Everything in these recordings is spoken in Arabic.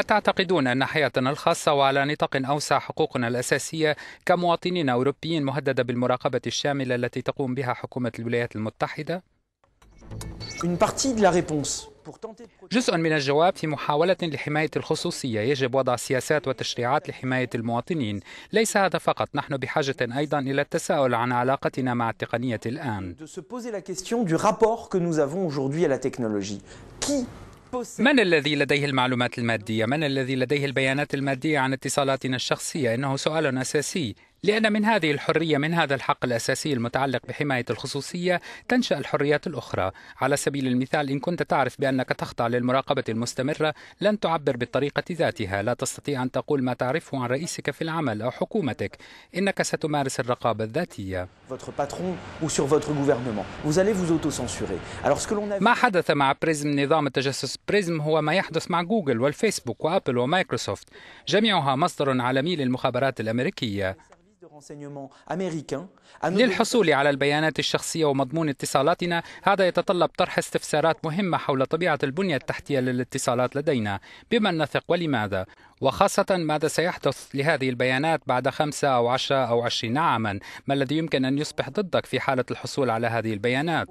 أتعتقدون أن حياتنا الخاصة وعلى نطاق أوسع حقوقنا الأساسية كمواطنين أوروبيين مهددة بالمراقبة الشاملة التي تقوم بها حكومة الولايات المتحدة؟ جزء من الجواب في محاولة لحماية الخصوصية يجب وضع سياسات وتشريعات لحماية المواطنين ليس هذا فقط نحن بحاجة أيضا إلى التساؤل عن علاقتنا مع التقنية الآن من الذي لديه المعلومات المادية؟ من الذي لديه البيانات المادية عن اتصالاتنا الشخصية؟ إنه سؤال أساسي لأن من هذه الحرية من هذا الحق الأساسي المتعلق بحماية الخصوصية تنشأ الحريات الأخرى على سبيل المثال إن كنت تعرف بأنك تخضع للمراقبة المستمرة لن تعبر بالطريقة ذاتها لا تستطيع أن تقول ما تعرفه عن رئيسك في العمل أو حكومتك إنك ستمارس الرقابة الذاتية ما حدث مع بريزم نظام التجسس بريزم هو ما يحدث مع جوجل والفيسبوك وأبل ومايكروسوفت جميعها مصدر عالمي للمخابرات الأمريكية للحصول على البيانات الشخصية ومضمون اتصالاتنا هذا يتطلب طرح استفسارات مهمة حول طبيعة البنية التحتية للاتصالات لدينا بمن نثق ولماذا وخاصة ماذا سيحدث لهذه البيانات بعد خمسة أو عشرة أو عشرين عاما ما الذي يمكن أن يصبح ضدك في حالة الحصول على هذه البيانات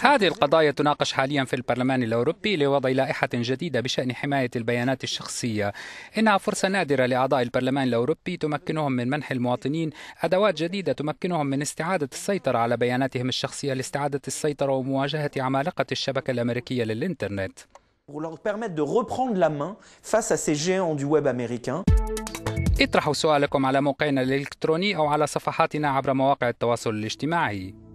هذه القضايا تناقش حاليا في البرلمان الأوروبي لوضع لائحة جديدة بشأن حماية البيانات الشخصية إنها فرصة نادرة لأعضاء البرلمان الأوروبي تمكنهم من منح المواطنين أدوات جديدة تمكنهم من استعادة السيطرة على بياناتهم الشخصية لاستعادة السيطرة ومواجهة عمالقة الشبكة الأمريكية للإنترنت pour leur permettre de reprendre la main face à ces géants du web américain. اطرحوا سؤالكم على موقعنا الإلكتروني أو على صفحاتنا عبر مواقع التواصل الاجتماعي